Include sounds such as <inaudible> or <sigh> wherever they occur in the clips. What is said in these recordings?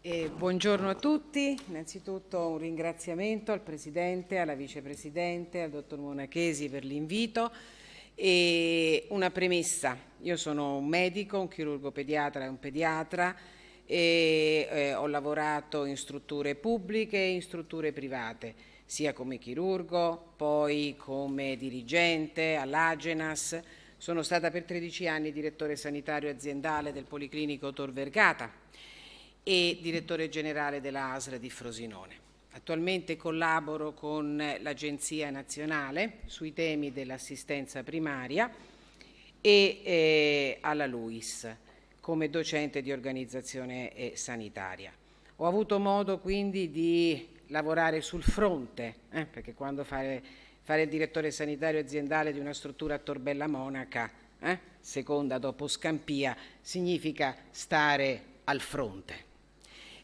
E buongiorno a tutti, innanzitutto un ringraziamento al Presidente, alla Vicepresidente, al Dottor Monachesi per l'invito e una premessa, io sono un medico, un chirurgo pediatra e un pediatra e eh, ho lavorato in strutture pubbliche e in strutture private, sia come chirurgo, poi come dirigente all'Agenas, sono stata per 13 anni direttore sanitario aziendale del Policlinico Tor Vergata e direttore generale della ASR di Frosinone. Attualmente collaboro con l'Agenzia Nazionale sui temi dell'assistenza primaria e eh, alla LUIS come docente di organizzazione eh, sanitaria. Ho avuto modo quindi di lavorare sul fronte, eh, perché quando fare, fare, il direttore sanitario aziendale di una struttura a Torbella Monaca, eh, seconda dopo Scampia, significa stare al fronte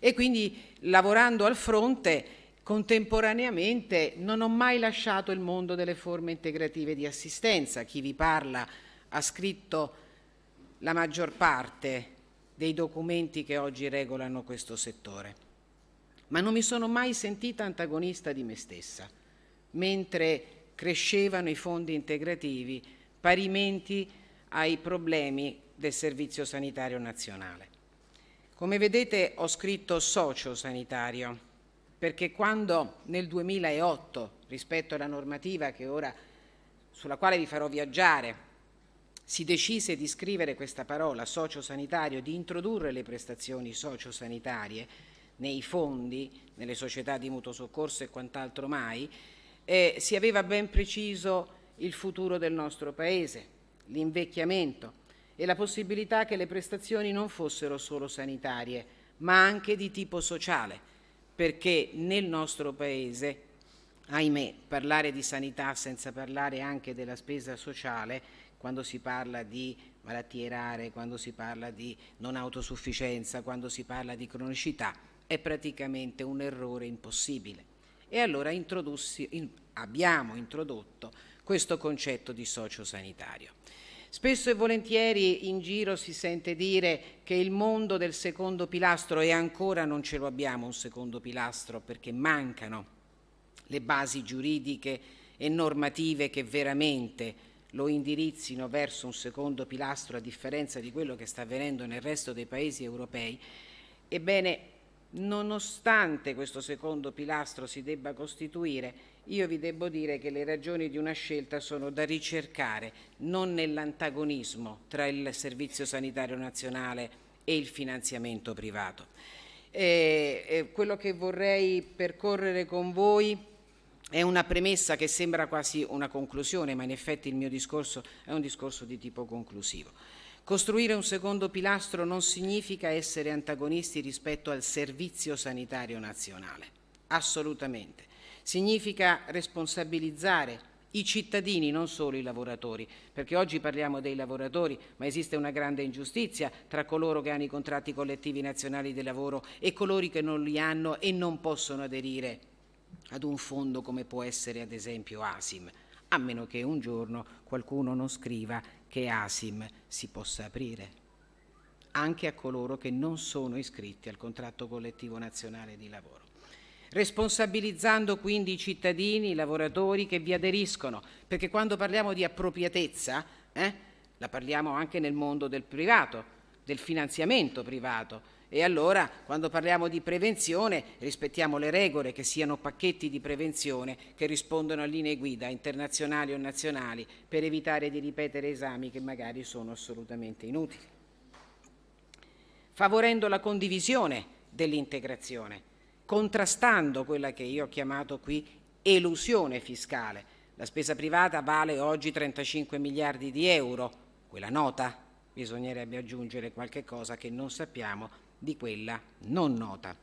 e quindi lavorando al fronte contemporaneamente non ho mai lasciato il mondo delle forme integrative di assistenza. Chi vi parla ha scritto la maggior parte dei documenti che oggi regolano questo settore. Ma non mi sono mai sentita antagonista di me stessa. Mentre crescevano i fondi integrativi parimenti ai problemi del Servizio Sanitario Nazionale. Come vedete ho scritto sociosanitario, perché quando nel 2008, rispetto alla normativa ora, sulla quale vi farò viaggiare, si decise di scrivere questa parola sociosanitario, di introdurre le prestazioni sociosanitarie nei fondi, nelle società di mutuo soccorso e quant'altro mai, eh, si aveva ben preciso il futuro del nostro Paese, l'invecchiamento, e la possibilità che le prestazioni non fossero solo sanitarie, ma anche di tipo sociale, perché nel nostro Paese, ahimè, parlare di sanità senza parlare anche della spesa sociale, quando si parla di malattie rare, quando si parla di non autosufficienza, quando si parla di cronicità, è praticamente un errore impossibile. E allora in, abbiamo introdotto questo concetto di sociosanitario. Spesso e volentieri in giro si sente dire che il mondo del secondo pilastro e ancora non ce lo abbiamo un secondo pilastro perché mancano le basi giuridiche e normative che veramente lo indirizzino verso un secondo pilastro a differenza di quello che sta avvenendo nel resto dei paesi europei. Ebbene, nonostante questo secondo pilastro si debba costituire, io vi devo dire che le ragioni di una scelta sono da ricercare non nell'antagonismo tra il Servizio Sanitario Nazionale e il finanziamento privato. E, eh, e eh, quello che vorrei percorrere con voi è una premessa che sembra quasi una conclusione, ma in effetti il mio discorso è un discorso di tipo conclusivo. Costruire un secondo pilastro non significa essere antagonisti rispetto al Servizio Sanitario Nazionale, assolutamente significa responsabilizzare i cittadini, non solo i lavoratori, perché oggi parliamo dei lavoratori, ma esiste una grande ingiustizia tra coloro che hanno i contratti collettivi nazionali di lavoro e coloro che non li hanno e non possono aderire ad un fondo come può essere ad esempio ASIM, a meno che un giorno qualcuno non scriva che ASIM si possa aprire anche a coloro che non sono iscritti al contratto collettivo nazionale di lavoro responsabilizzando quindi i cittadini, i lavoratori che vi aderiscono, perché quando parliamo di appropriatezza, eh, la parliamo anche nel mondo del privato, del finanziamento privato. E allora quando parliamo di prevenzione rispettiamo le regole che siano pacchetti di prevenzione che rispondono a linee guida internazionali o nazionali per evitare di ripetere esami che magari sono assolutamente inutili. Favorendo la condivisione dell'integrazione contrastando quella che io ho chiamato qui elusione fiscale. La spesa privata vale oggi 35 miliardi di euro, quella nota, bisognerebbe aggiungere qualche cosa che non sappiamo di quella non nota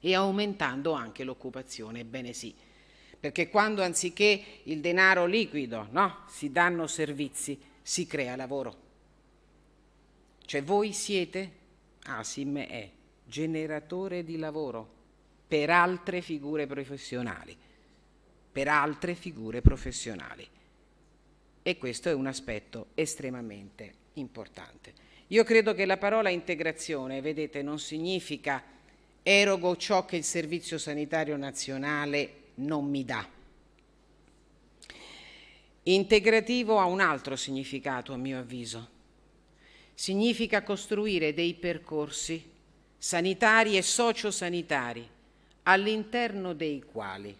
e aumentando anche l'occupazione, ebbene sì, perché quando anziché il denaro liquido no, si danno servizi, si crea lavoro. Cioè voi siete, ASIM ah, sì, è, generatore di lavoro per altre figure professionali, per altre figure professionali. E questo è un aspetto estremamente importante. Io credo che la parola integrazione, vedete, non significa erogo ciò che il Servizio Sanitario Nazionale non mi dà. Integrativo ha un altro significato, a mio avviso. Significa costruire dei percorsi sanitari e sociosanitari all'interno dei quali,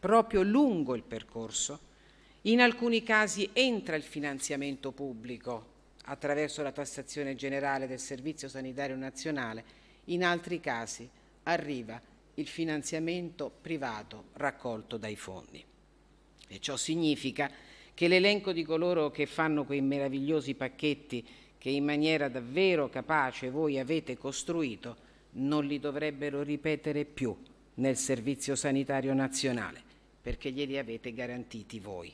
proprio lungo il percorso, in alcuni casi entra il finanziamento pubblico attraverso la tassazione generale del Servizio Sanitario Nazionale, in altri casi arriva il finanziamento privato raccolto dai fondi. E ciò significa che l'elenco di coloro che fanno quei meravigliosi pacchetti che in maniera davvero capace voi avete costruito non li dovrebbero ripetere più nel Servizio Sanitario Nazionale, perché glieli avete garantiti voi.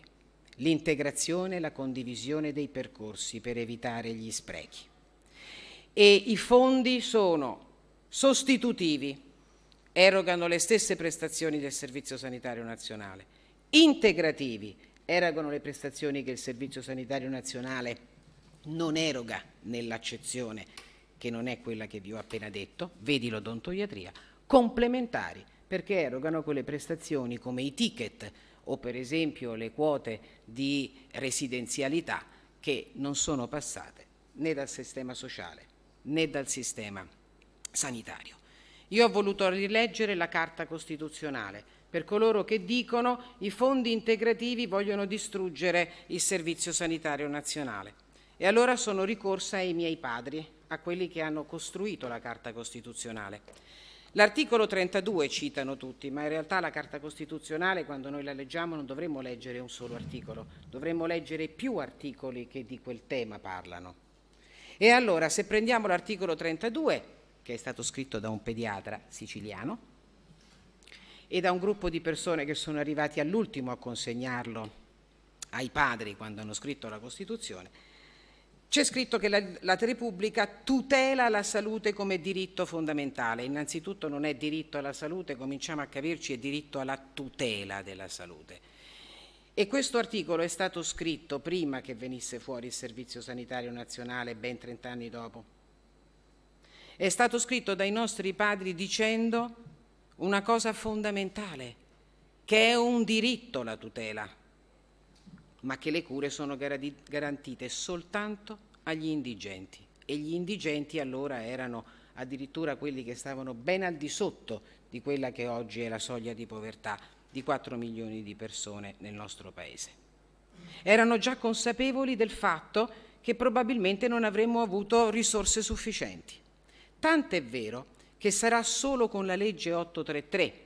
L'integrazione e la condivisione dei percorsi per evitare gli sprechi. E i fondi sono sostitutivi, erogano le stesse prestazioni del Servizio Sanitario Nazionale, integrativi, erogano le prestazioni che il Servizio Sanitario Nazionale non eroga nell'accezione che non è quella che vi ho appena detto, vedi l'odontoiatria, complementari perché erogano quelle prestazioni come i ticket o per esempio le quote di residenzialità che non sono passate né dal sistema sociale né dal sistema sanitario. Io ho voluto rileggere la Carta Costituzionale per coloro che dicono i fondi integrativi vogliono distruggere il Servizio Sanitario Nazionale. E allora sono ricorsa ai miei padri, a quelli che hanno costruito la Carta Costituzionale. L'articolo 32 citano tutti, ma in realtà la Carta Costituzionale quando noi la leggiamo non dovremmo leggere un solo articolo, dovremmo leggere più articoli che di quel tema parlano. E allora se prendiamo l'articolo 32, che è stato scritto da un pediatra siciliano e da un gruppo di persone che sono arrivati all'ultimo a consegnarlo ai padri quando hanno scritto la Costituzione, c'è scritto che la, la Repubblica tutela la salute come diritto fondamentale. Innanzitutto non è diritto alla salute, cominciamo a capirci, è diritto alla tutela della salute. E questo articolo è stato scritto prima che venisse fuori il Servizio Sanitario Nazionale, ben 30 anni dopo. È stato scritto dai nostri padri dicendo una cosa fondamentale, che è un diritto la tutela ma che le cure sono garantite soltanto agli indigenti e gli indigenti allora erano addirittura quelli che stavano ben al di sotto di quella che oggi è la soglia di povertà di 4 milioni di persone nel nostro Paese. Erano già consapevoli del fatto che probabilmente non avremmo avuto risorse sufficienti. Tant'è vero che sarà solo con la legge 833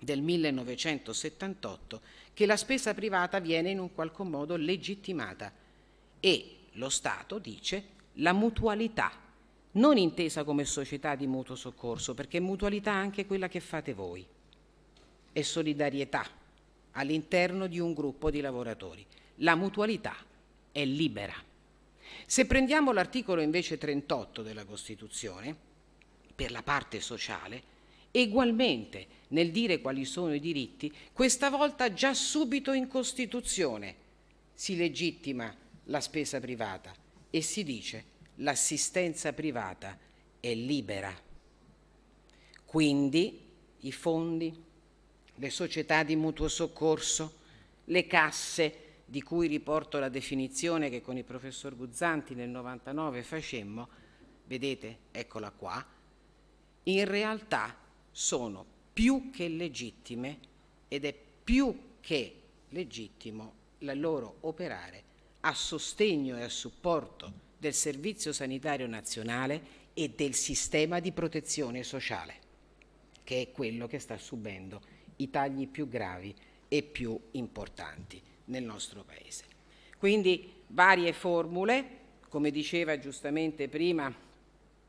del 1978 che la spesa privata viene in un qualche modo legittimata e lo Stato dice la mutualità, non intesa come società di mutuo soccorso, perché mutualità è anche quella che fate voi, è solidarietà all'interno di un gruppo di lavoratori. La mutualità è libera. Se prendiamo l'articolo invece 38 della Costituzione, per la parte sociale, egualmente nel dire quali sono i diritti, questa volta già subito in Costituzione si legittima la spesa privata e si dice l'assistenza privata è libera. Quindi i fondi, le società di mutuo soccorso, le casse, di cui riporto la definizione che con il professor Guzzanti nel 99 facemmo, vedete, eccola qua, in realtà sono più che legittime ed è più che legittimo il loro operare a sostegno e a supporto del Servizio Sanitario Nazionale e del sistema di protezione sociale, che è quello che sta subendo i tagli più gravi e più importanti nel nostro Paese. Quindi varie formule, come diceva giustamente prima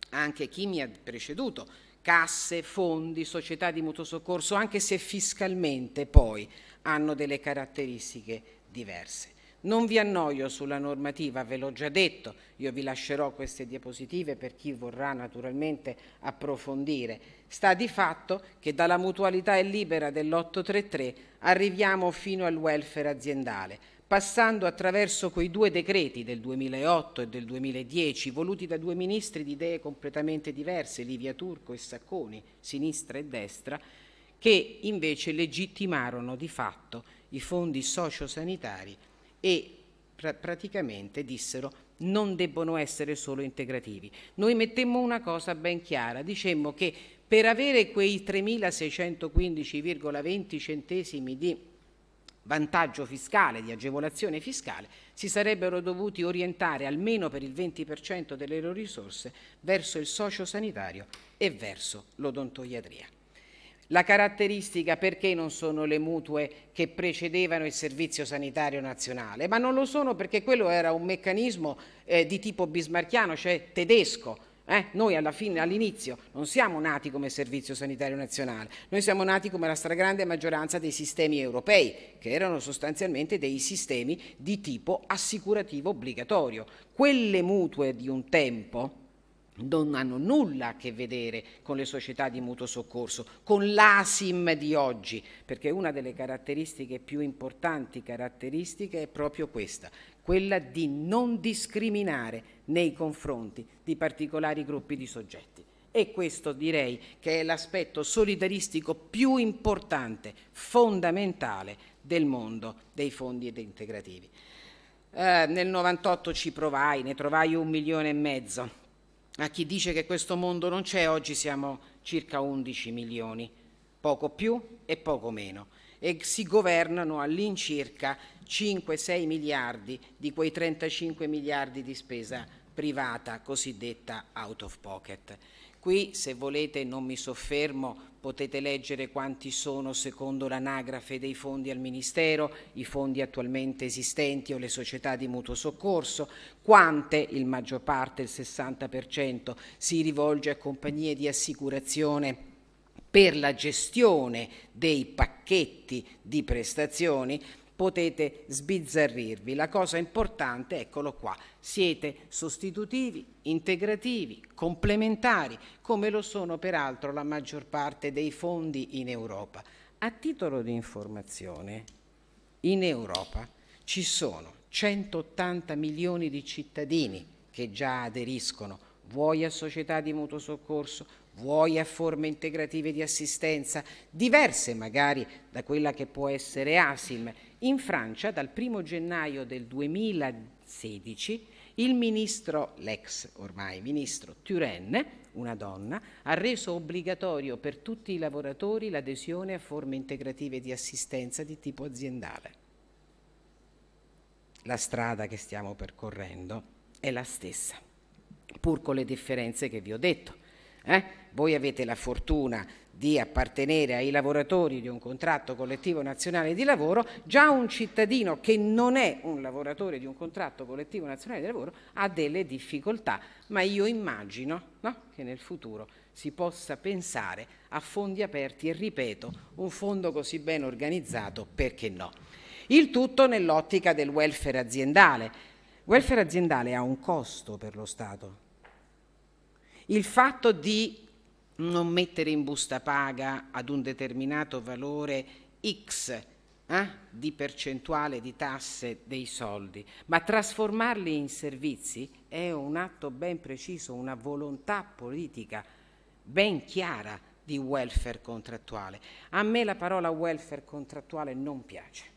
anche chi mi ha preceduto, casse, fondi, società di mutuo soccorso, anche se fiscalmente poi hanno delle caratteristiche diverse. Non vi annoio sulla normativa, ve l'ho già detto, io vi lascerò queste diapositive per chi vorrà naturalmente approfondire. Sta di fatto che dalla mutualità e libera dell'833 arriviamo fino al welfare aziendale passando attraverso quei due decreti del 2008 e del 2010 voluti da due ministri di idee completamente diverse, Livia Turco e Sacconi, sinistra e destra, che invece legittimarono di fatto i fondi sociosanitari e pra praticamente dissero non debbono essere solo integrativi. Noi mettemmo una cosa ben chiara, dicemmo che per avere quei 3.615,20 centesimi di vantaggio fiscale, di agevolazione fiscale, si sarebbero dovuti orientare almeno per il 20% delle loro risorse verso il socio sanitario e verso l'odontoiatria. La caratteristica perché non sono le mutue che precedevano il Servizio Sanitario Nazionale, ma non lo sono perché quello era un meccanismo eh, di tipo bismarchiano, cioè tedesco, eh? Noi all'inizio non siamo nati come Servizio Sanitario Nazionale, noi siamo nati come la stragrande maggioranza dei sistemi europei, che erano sostanzialmente dei sistemi di tipo assicurativo obbligatorio. Quelle mutue di un tempo non hanno nulla a che vedere con le società di mutuo soccorso, con l'ASIM di oggi, perché una delle caratteristiche più importanti caratteristiche è proprio questa, quella di non discriminare nei confronti di particolari gruppi di soggetti. E questo direi che è l'aspetto solidaristico più importante, fondamentale del mondo dei fondi ed integrativi. Eh, nel 98 ci provai, ne trovai un milione e mezzo. A chi dice che questo mondo non c'è, oggi siamo circa 11 milioni, poco più e poco meno, e si governano all'incirca 5-6 miliardi di quei 35 miliardi di spesa privata cosiddetta out of pocket. Qui, se volete, non mi soffermo, potete leggere quanti sono, secondo l'anagrafe dei fondi al Ministero, i fondi attualmente esistenti o le società di mutuo soccorso, quante, il maggior parte, il 60%, si rivolge a compagnie di assicurazione per la gestione dei pacchetti di prestazioni, potete sbizzarrirvi. La cosa importante, eccolo qua, siete sostitutivi, integrativi, complementari, come lo sono peraltro la maggior parte dei fondi in Europa. A titolo di informazione, in Europa ci sono 180 milioni di cittadini che già aderiscono, vuoi a società di mutuo soccorso, vuoi a forme integrative di assistenza, diverse magari da quella che può essere ASIM in Francia dal 1 gennaio del 2016 il ministro, l'ex ormai ministro Turenne, una donna, ha reso obbligatorio per tutti i lavoratori l'adesione a forme integrative di assistenza di tipo aziendale. La strada che stiamo percorrendo è la stessa, pur con le differenze che vi ho detto. Eh? Voi avete la fortuna di appartenere ai lavoratori di un contratto collettivo nazionale di lavoro, già un cittadino che non è un lavoratore di un contratto collettivo nazionale di lavoro ha delle difficoltà, ma io immagino no, che nel futuro si possa pensare a fondi aperti e ripeto, un fondo così ben organizzato, perché no? Il tutto nell'ottica del welfare aziendale. welfare aziendale ha un costo per lo Stato, il fatto di non mettere in busta paga ad un determinato valore X eh, di percentuale di tasse dei soldi, ma trasformarli in servizi è un atto ben preciso, una volontà politica ben chiara di welfare contrattuale. A me la parola welfare contrattuale non piace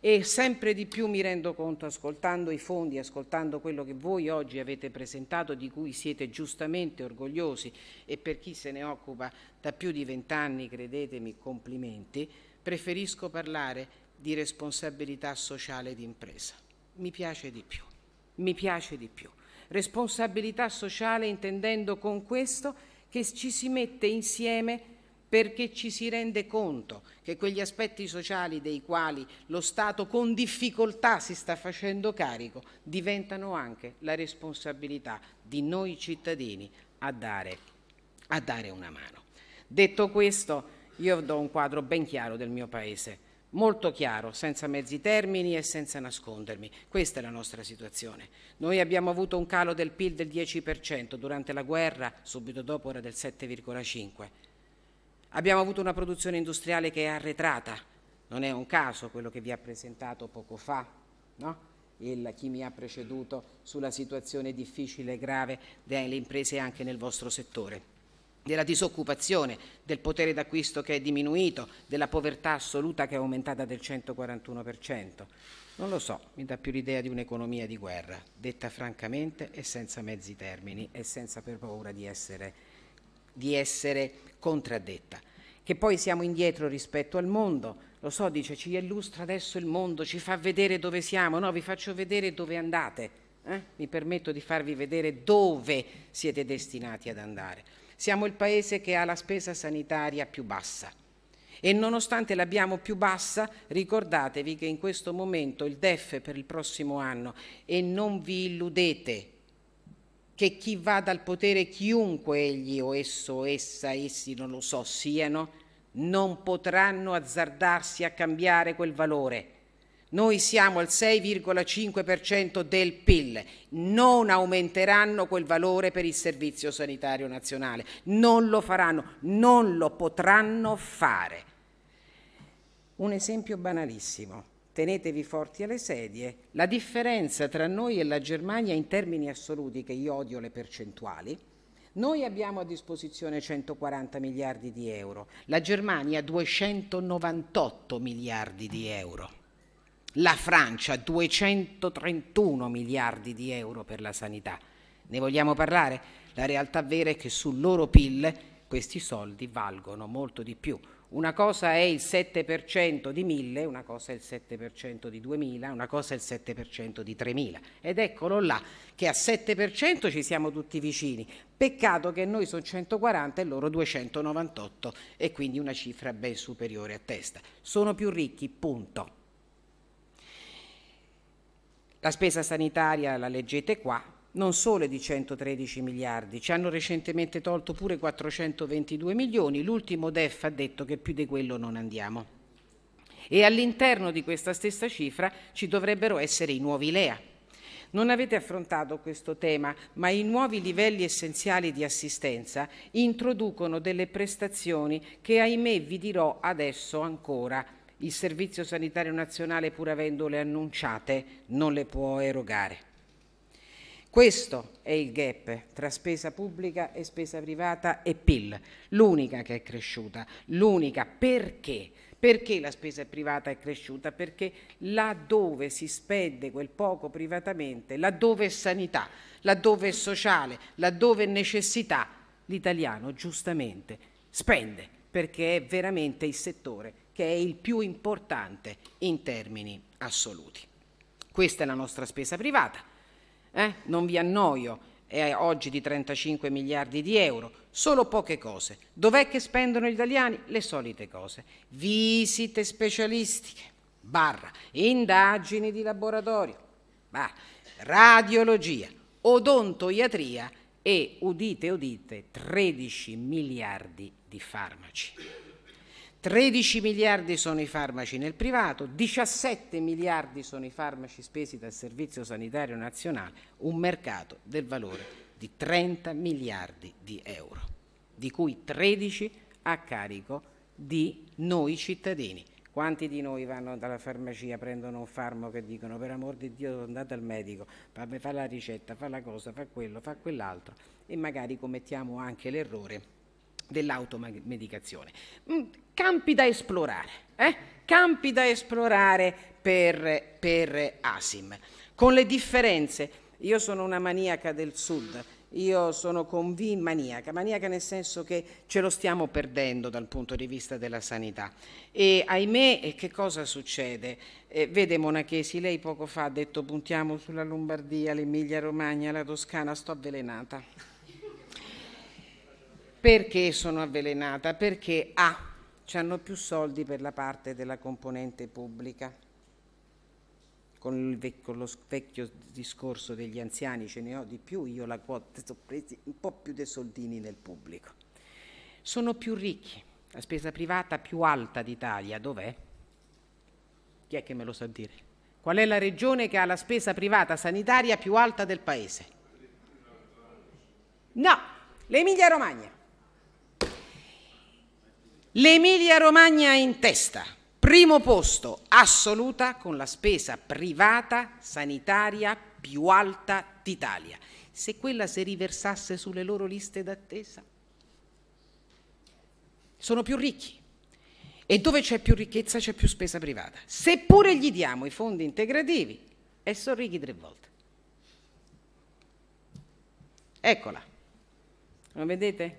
e sempre di più mi rendo conto, ascoltando i fondi, ascoltando quello che voi oggi avete presentato, di cui siete giustamente orgogliosi e per chi se ne occupa da più di vent'anni, credetemi, complimenti, preferisco parlare di responsabilità sociale d'impresa. Mi piace di più, mi piace di più. Responsabilità sociale intendendo con questo che ci si mette insieme perché ci si rende conto che quegli aspetti sociali dei quali lo Stato con difficoltà si sta facendo carico diventano anche la responsabilità di noi cittadini a dare, a dare una mano. Detto questo, io do un quadro ben chiaro del mio Paese, molto chiaro, senza mezzi termini e senza nascondermi. Questa è la nostra situazione. Noi abbiamo avuto un calo del PIL del 10% durante la guerra, subito dopo era del 7,5% Abbiamo avuto una produzione industriale che è arretrata, non è un caso quello che vi ha presentato poco fa, no? Il, chi mi ha preceduto sulla situazione difficile e grave delle imprese anche nel vostro settore della disoccupazione, del potere d'acquisto che è diminuito, della povertà assoluta che è aumentata del 141%. Non lo so, mi dà più l'idea di un'economia di guerra, detta francamente e senza mezzi termini e senza per paura di essere di essere contraddetta. Che poi siamo indietro rispetto al mondo, lo so, dice ci illustra adesso il mondo, ci fa vedere dove siamo, no, vi faccio vedere dove andate, eh? mi permetto di farvi vedere dove siete destinati ad andare. Siamo il paese che ha la spesa sanitaria più bassa e nonostante l'abbiamo più bassa, ricordatevi che in questo momento il DEF per il prossimo anno e non vi illudete che chi va dal potere, chiunque egli o esso, o essa, essi, non lo so, siano, non potranno azzardarsi a cambiare quel valore. Noi siamo al 6,5% del PIL, non aumenteranno quel valore per il Servizio Sanitario Nazionale, non lo faranno, non lo potranno fare. Un esempio banalissimo tenetevi forti alle sedie. La differenza tra noi e la Germania in termini assoluti, che io odio le percentuali, noi abbiamo a disposizione 140 miliardi di euro, la Germania 298 miliardi di euro, la Francia 231 miliardi di euro per la sanità. Ne vogliamo parlare? La realtà vera è che sul loro PIL questi soldi valgono molto di più. Una cosa è il 7% di 1000, una cosa è il 7% di 2000, una cosa è il 7% di 3000. Ed eccolo là, che a 7% ci siamo tutti vicini. Peccato che noi sono 140 e loro 298 e quindi una cifra ben superiore a testa. Sono più ricchi, punto. La spesa sanitaria la leggete qua, non sole di 113 miliardi, ci hanno recentemente tolto pure 422 milioni, l'ultimo DEF ha detto che più di quello non andiamo. E all'interno di questa stessa cifra ci dovrebbero essere i nuovi LEA. Non avete affrontato questo tema, ma i nuovi livelli essenziali di assistenza introducono delle prestazioni che, ahimè, vi dirò adesso ancora, il Servizio Sanitario Nazionale, pur avendole annunciate, non le può erogare. Questo è il gap tra spesa pubblica e spesa privata e PIL, l'unica che è cresciuta, l'unica perché? Perché la spesa privata è cresciuta? Perché laddove si spende quel poco privatamente, laddove è sanità, laddove è sociale, laddove è necessità, l'italiano giustamente spende perché è veramente il settore che è il più importante in termini assoluti. Questa è la nostra spesa privata eh? non vi annoio, è oggi di 35 miliardi di euro, solo poche cose. Dov'è che spendono gli italiani? Le solite cose. Visite specialistiche, barra, indagini di laboratorio, barra, radiologia, odontoiatria e, udite udite, 13 miliardi di farmaci. 13 miliardi sono i farmaci nel privato, 17 miliardi sono i farmaci spesi dal Servizio Sanitario Nazionale, un mercato del valore di 30 miliardi di euro, di cui 13 a carico di noi cittadini. Quanti di noi vanno dalla farmacia, prendono un farmaco e dicono per amor di Dio andate al medico, fa la ricetta, fa la cosa, fa quello, fa quell'altro e magari commettiamo anche l'errore dell'automedicazione. Mm, campi da esplorare, eh? campi da esplorare per, per Asim, con le differenze. Io sono una maniaca del sud, io sono convinta, maniaca, maniaca nel senso che ce lo stiamo perdendo dal punto di vista della sanità. E ahimè, che cosa succede? Eh, vede Monachesi, lei poco fa ha detto puntiamo sulla Lombardia, l'Emilia Romagna, la Toscana, sto avvelenata. Perché sono avvelenata? Perché A, ci hanno più soldi per la parte della componente pubblica. Con, vec con lo vecchio discorso degli anziani ce ne ho di più, io la quota ho presi un po' più dei soldini nel pubblico. Sono più ricchi, la spesa privata più alta d'Italia, dov'è? Chi è che me lo sa dire? Qual è la regione che ha la spesa privata sanitaria più alta del paese? No, l'Emilia Romagna. L'Emilia Romagna in testa, primo posto assoluta con la spesa privata sanitaria più alta d'Italia. Se quella si riversasse sulle loro liste d'attesa, sono più ricchi. E dove c'è più ricchezza c'è più spesa privata. Seppure gli diamo i fondi integrativi, e ricchi tre volte. Eccola. Lo vedete?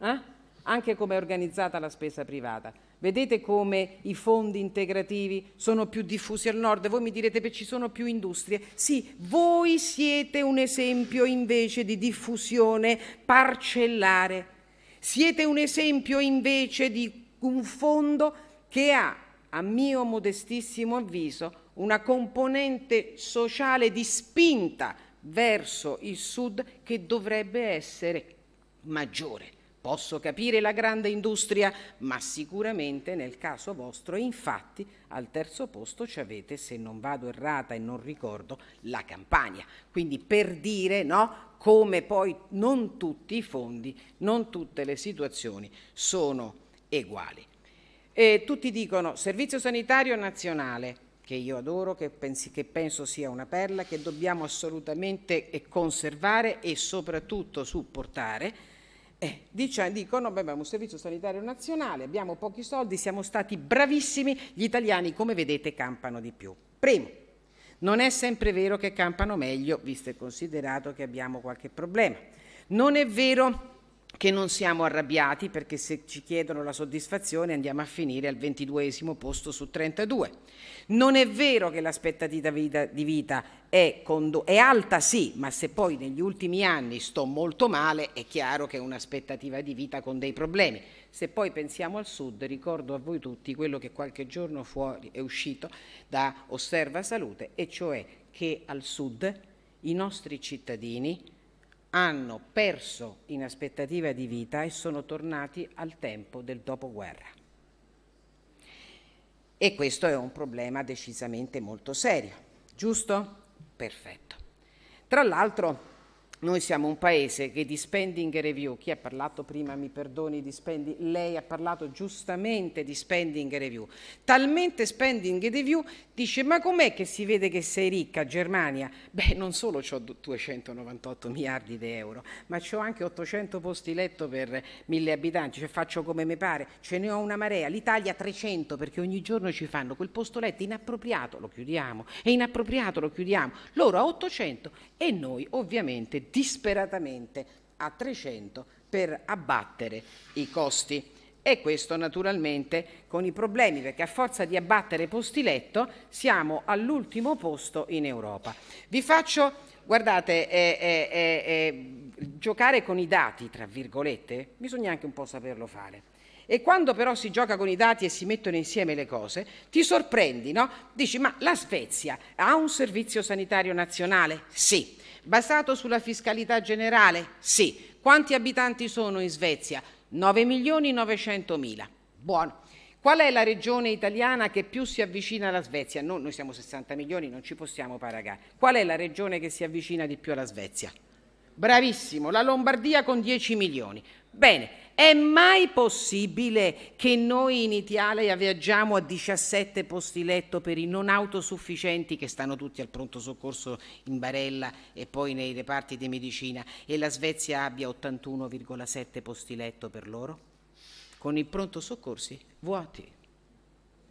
Eh? anche come è organizzata la spesa privata. Vedete come i fondi integrativi sono più diffusi al nord? Voi mi direte che ci sono più industrie. Sì, voi siete un esempio invece di diffusione parcellare. Siete un esempio invece di un fondo che ha, a mio modestissimo avviso, una componente sociale di spinta verso il sud che dovrebbe essere maggiore. Posso capire la grande industria, ma sicuramente nel caso vostro, infatti, al terzo posto ci avete, se non vado errata e non ricordo, la campagna. Quindi per dire no, come poi non tutti i fondi, non tutte le situazioni sono uguali. E tutti dicono Servizio Sanitario Nazionale, che io adoro, che, pensi, che, penso sia una perla, che dobbiamo assolutamente conservare e soprattutto supportare eh, dice, dicono, beh, abbiamo un servizio sanitario nazionale, abbiamo pochi soldi, siamo stati bravissimi, gli italiani come vedete campano di più. Primo, non è sempre vero che campano meglio, visto e considerato che abbiamo qualche problema. Non è vero che non siamo arrabbiati perché se ci chiedono la soddisfazione andiamo a finire al 22 posto su 32. Non è vero che l'aspettativa di vita è, è, alta sì, ma se poi negli ultimi anni sto molto male è chiaro che è un'aspettativa di vita con dei problemi. Se poi pensiamo al sud, ricordo a voi tutti quello che qualche giorno fuori è uscito da Osserva Salute, e cioè che al sud i nostri cittadini hanno perso in aspettativa di vita e sono tornati al tempo del dopoguerra. E questo è un problema decisamente molto serio, giusto? Perfetto. Tra l'altro noi siamo un paese che di spending review, chi ha parlato prima mi perdoni di spending, lei ha parlato giustamente di spending review, talmente spending review dice ma com'è che si vede che sei ricca Germania? Beh non solo ho 298 miliardi di euro, ma ho anche 800 posti letto per mille abitanti, cioè faccio come mi pare, ce ne ho una marea, l'Italia 300 perché ogni giorno ci fanno quel posto letto inappropriato, lo chiudiamo, è inappropriato, lo chiudiamo, loro a 800 e noi ovviamente disperatamente a 300 per abbattere i costi. E questo naturalmente con i problemi, perché a forza di abbattere posti letto siamo all'ultimo posto in Europa. Vi faccio, guardate, eh, eh, eh, giocare con i dati, tra virgolette, bisogna anche un po' saperlo fare. E quando però si gioca con i dati e si mettono insieme le cose, ti sorprendi, no? Dici, ma la Svezia ha un servizio sanitario nazionale? Sì. Basato sulla fiscalità generale? Sì. Quanti abitanti sono in Svezia? 9 milioni 900 mila. Buono. Qual è la regione italiana che più si avvicina alla Svezia? No, noi siamo 60 milioni, non ci possiamo paragare. Qual è la regione che si avvicina di più alla Svezia? Bravissimo, la Lombardia con 10 milioni. Bene, è mai possibile che noi in Italia viaggiamo a 17 posti letto per i non autosufficienti che stanno tutti al pronto soccorso in Barella e poi nei reparti di medicina e la Svezia abbia 81,7 posti letto per loro? Con i pronto soccorsi vuoti.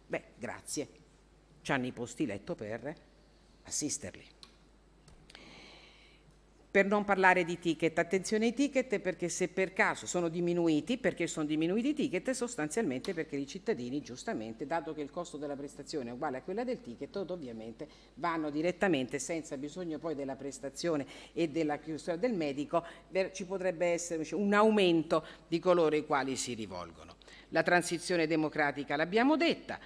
Beh, grazie. Ci hanno i posti letto per assisterli. Per non parlare di ticket, attenzione ai ticket perché se per caso sono diminuiti, perché sono diminuiti i ticket sostanzialmente perché i cittadini giustamente, dato che il costo della prestazione è uguale a quella del ticket, ovviamente vanno direttamente senza bisogno poi della prestazione e della chiusura del medico, ci potrebbe essere un aumento di coloro i quali si rivolgono. La transizione democratica l'abbiamo detta.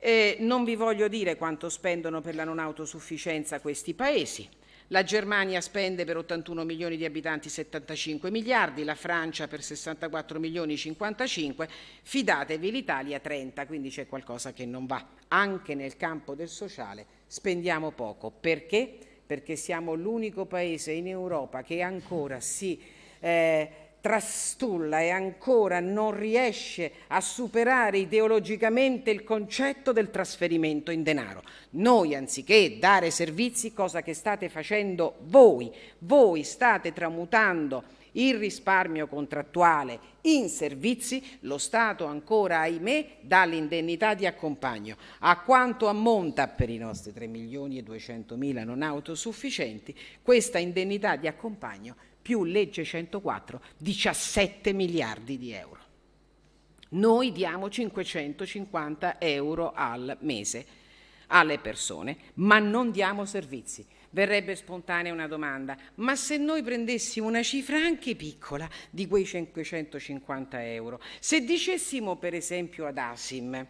Eh, non vi voglio dire quanto spendono per la non autosufficienza questi paesi. La Germania spende per 81 milioni di abitanti 75 miliardi, la Francia per 64 milioni 55, fidatevi l'Italia 30, quindi c'è qualcosa che non va. Anche nel campo del sociale spendiamo poco. Perché? Perché siamo l'unico paese in Europa che ancora si... Eh, trastulla e ancora non riesce a superare ideologicamente il concetto del trasferimento in denaro. Noi, anziché dare servizi, cosa che state facendo voi, voi state tramutando il risparmio contrattuale in servizi, lo Stato ancora, ahimè, dà l'indennità di accompagno. A quanto ammonta per i nostri 3 milioni e 200 mila non autosufficienti questa indennità di accompagno? più legge 104, 17 miliardi di euro. Noi diamo 550 euro al mese alle persone, ma non diamo servizi. Verrebbe spontanea una domanda, ma se noi prendessimo una cifra anche piccola di quei 550 euro, se dicessimo per esempio ad Asim,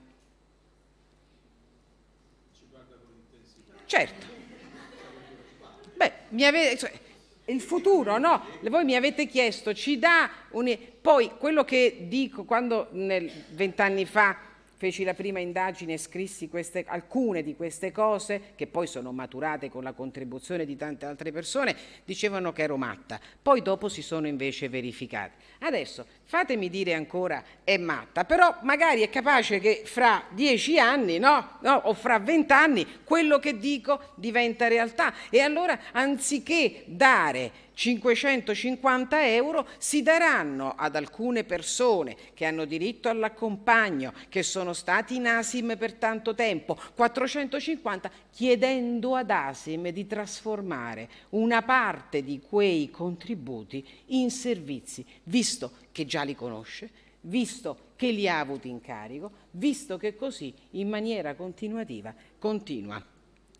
certo, Beh, mi avete, cioè, il futuro, no? Voi mi avete chiesto, ci dà un... Poi quello che dico quando vent'anni fa feci la prima indagine e scrissi queste, alcune di queste cose, che poi sono maturate con la contribuzione di tante altre persone, dicevano che ero matta, poi dopo si sono invece verificate. Adesso fatemi dire ancora è matta, però magari è capace che fra dieci anni no? No, o fra vent'anni quello che dico diventa realtà e allora anziché dare 550 euro si daranno ad alcune persone che hanno diritto all'accompagno, che sono stati in ASIM per tanto tempo, 450 chiedendo ad ASIM di trasformare una parte di quei contributi in servizi, visto che già li conosce, visto che li ha avuti in carico, visto che così in maniera continuativa continua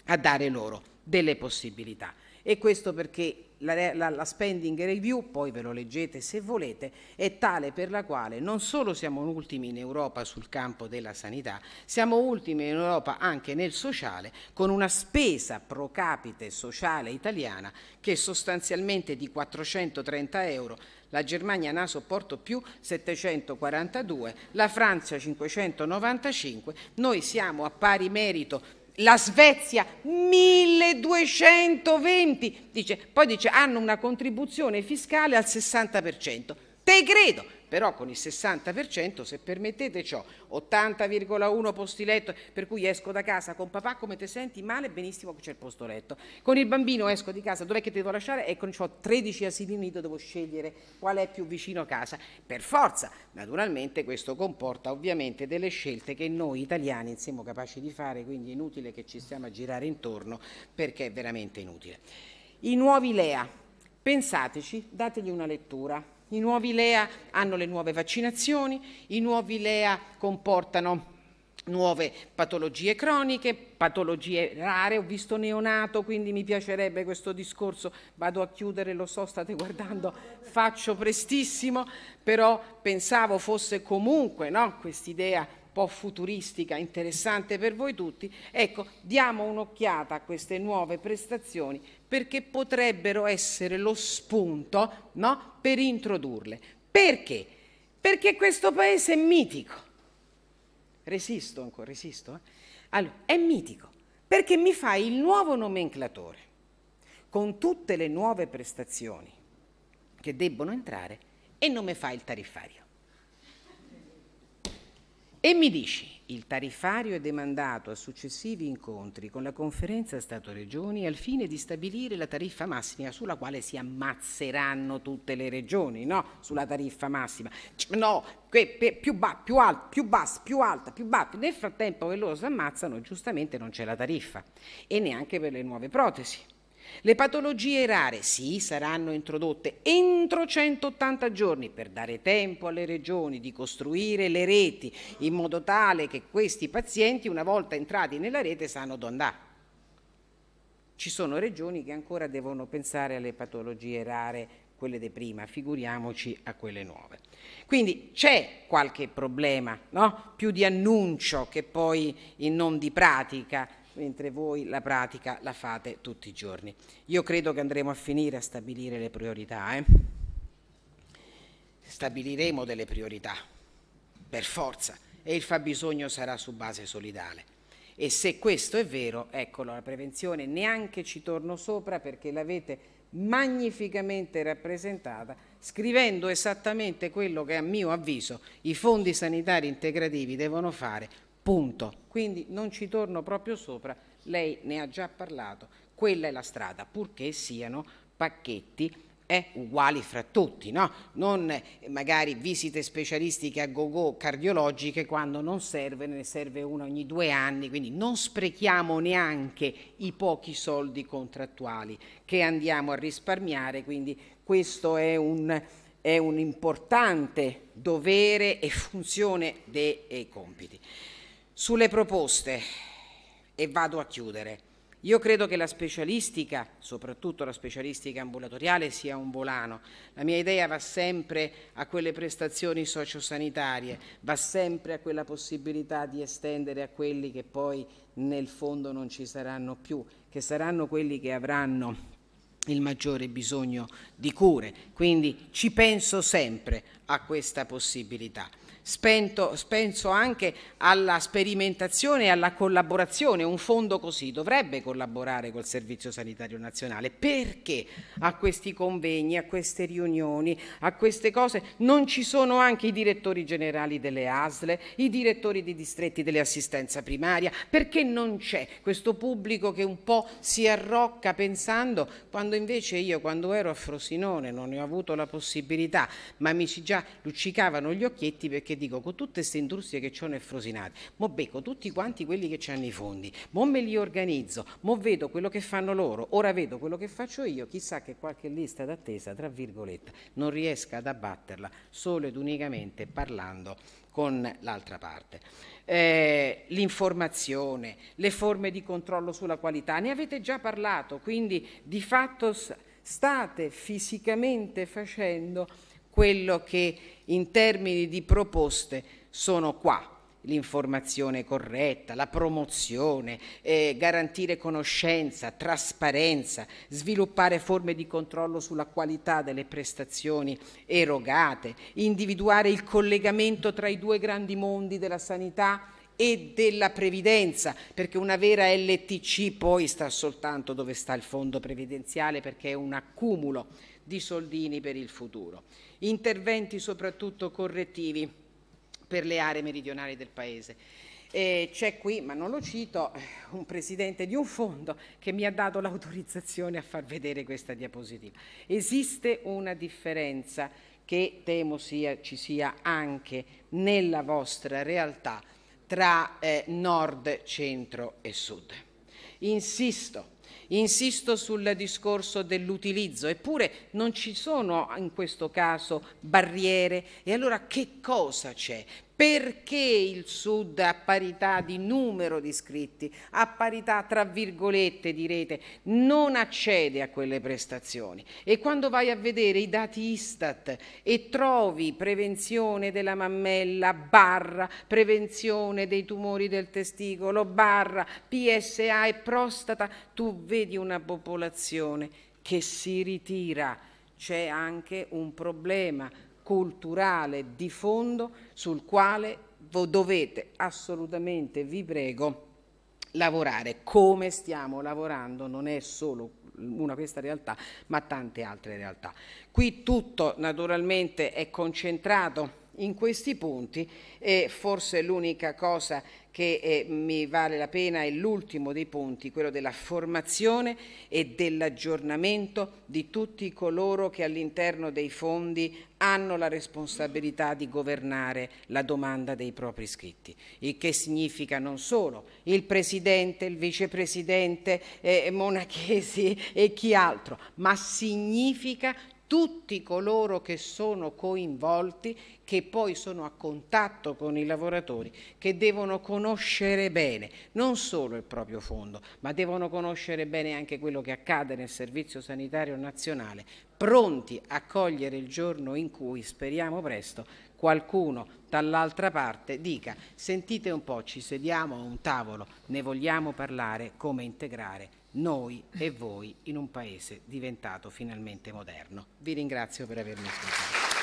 a dare loro delle possibilità. E questo perché la, la, la, spending review, poi ve lo leggete se volete, è tale per la quale non solo siamo ultimi in Europa sul campo della sanità, siamo ultimi in Europa anche nel sociale, con una spesa pro capite sociale italiana che è sostanzialmente di 430 euro, la Germania ne ha sopporto più 742, la Francia 595, noi siamo a pari merito la Svezia 1220, dice, poi dice hanno una contribuzione fiscale al 60%. Te credo, però con il 60%, se permettete, ciò 80,1 posti letto, per cui esco da casa con papà come ti senti male, benissimo che c'è il posto letto. Con il bambino esco di casa, dov'è che ti devo lasciare? E con ciò 13 asili nido devo scegliere qual è più vicino a casa. Per forza, naturalmente questo comporta ovviamente delle scelte che noi italiani siamo capaci di fare, quindi è inutile che ci stiamo a girare intorno perché è veramente inutile. I nuovi LEA, pensateci, dategli una lettura i nuovi LEA hanno le nuove vaccinazioni, i nuovi LEA comportano nuove patologie croniche, patologie rare, ho visto neonato, quindi mi piacerebbe questo discorso, vado a chiudere, lo so, state <laughs> guardando, faccio prestissimo, però pensavo fosse comunque no, quest'idea po' futuristica, interessante per voi tutti, ecco, diamo un'occhiata a queste nuove prestazioni perché potrebbero essere lo spunto no, per introdurle. Perché? Perché questo paese è mitico. Resisto ancora, resisto. Eh? Allora, è mitico perché mi fa il nuovo nomenclatore con tutte le nuove prestazioni che debbono entrare e non mi fa il tariffario. E mi dici, il tariffario è demandato a successivi incontri con la conferenza Stato-Regioni al fine di stabilire la tariffa massima sulla quale si ammazzeranno tutte le regioni, no? Sulla tariffa massima. Cioè, no, più, ba, più, alta, più bassa, più alta, più bassa. Nel frattempo che loro si ammazzano, giustamente non c'è la tariffa e neanche per le nuove protesi. Le patologie rare, sì, saranno introdotte entro 180 giorni per dare tempo alle regioni di costruire le reti in modo tale che questi pazienti, una volta entrati nella rete, sanno dove andare. Ci sono regioni che ancora devono pensare alle patologie rare, quelle di prima, figuriamoci a quelle nuove. Quindi c'è qualche problema, no? più di annuncio che poi in non di pratica mentre voi la pratica la fate tutti i giorni. Io credo che andremo a finire a stabilire le priorità. Eh? Stabiliremo delle priorità, per forza, e il fabbisogno sarà su base solidale. E se questo è vero, eccolo, la prevenzione neanche ci torno sopra perché l'avete magnificamente rappresentata scrivendo esattamente quello che a mio avviso i fondi sanitari integrativi devono fare punto. Quindi non ci torno proprio sopra, lei ne ha già parlato, quella è la strada, purché siano pacchetti eh, uguali fra tutti, no? non eh, magari visite specialistiche a go-go cardiologiche quando non serve, ne serve una ogni due anni, quindi non sprechiamo neanche i pochi soldi contrattuali che andiamo a risparmiare, quindi questo è un, è un importante dovere e funzione dei eh, compiti. Sulle proposte, e vado a chiudere, io credo che la specialistica, soprattutto la specialistica ambulatoriale, sia un volano. La mia idea va sempre a quelle prestazioni sociosanitarie, va sempre a quella possibilità di estendere a quelli che poi nel fondo non ci saranno più, che saranno quelli che avranno il maggiore bisogno di cure. Quindi ci penso sempre a questa possibilità spento, penso anche alla sperimentazione e alla collaborazione. Un fondo così dovrebbe collaborare col Servizio Sanitario Nazionale. Perché a questi convegni, a queste riunioni, a queste cose non ci sono anche i direttori generali delle ASLE, i direttori dei distretti dell'assistenza primaria? Perché non c'è questo pubblico che un po' si arrocca pensando quando invece io quando ero a Frosinone non ne ho avuto la possibilità, ma mi ci già luccicavano gli occhietti perché perché dico con tutte queste industrie che c'hanno e frosinate, mo becco tutti quanti quelli che hanno i fondi, mo me li organizzo, mo vedo quello che fanno loro, ora vedo quello che faccio io, chissà che qualche lista d'attesa, tra virgolette, non riesca ad abbatterla solo ed unicamente parlando con l'altra parte. Eh, l'informazione, le forme di controllo sulla qualità, ne avete già parlato, quindi di fatto state fisicamente facendo quello che in termini di proposte sono qua l'informazione corretta, la promozione, eh, garantire conoscenza, trasparenza, sviluppare forme di controllo sulla qualità delle prestazioni erogate, individuare il collegamento tra i due grandi mondi della sanità e della previdenza, perché una vera LTC poi sta soltanto dove sta il fondo previdenziale perché è un accumulo di soldini per il futuro interventi soprattutto correttivi per le aree meridionali del Paese. c'è qui, ma non lo cito, un presidente di un fondo che mi ha dato l'autorizzazione a far vedere questa diapositiva. Esiste una differenza che temo sia, ci sia anche nella vostra realtà tra eh, nord, centro e sud. Insisto, Insisto sul discorso dell'utilizzo, eppure non ci sono in questo caso barriere. E allora che cosa c'è? perché il Sud a parità di numero di iscritti, a parità tra virgolette di rete, non accede a quelle prestazioni. E quando vai a vedere i dati Istat e trovi prevenzione della mammella, barra, prevenzione dei tumori del testicolo, barra, PSA e prostata, tu vedi una popolazione che si ritira. C'è anche un problema culturale di fondo sul quale dovete assolutamente, vi prego, lavorare. Come stiamo lavorando non è solo una questa realtà, ma tante altre realtà. Qui tutto naturalmente è concentrato in questi punti e forse l'unica cosa che eh, mi vale la pena è l'ultimo dei punti, quello della formazione e dell'aggiornamento di tutti coloro che all'interno dei fondi hanno la responsabilità di governare la domanda dei propri iscritti, il che significa non solo il Presidente, il Vicepresidente, eh, Monachesi e chi altro, ma significa tutti coloro che sono coinvolti, che poi sono a contatto con i lavoratori, che devono conoscere bene non solo il proprio fondo, ma devono conoscere bene anche quello che accade nel Servizio Sanitario Nazionale, pronti a cogliere il giorno in cui, speriamo presto, qualcuno dall'altra parte dica sentite un po', ci sediamo a un tavolo, ne vogliamo parlare come integrare noi e voi in un paese diventato finalmente moderno. Vi ringrazio per avermi ascoltato.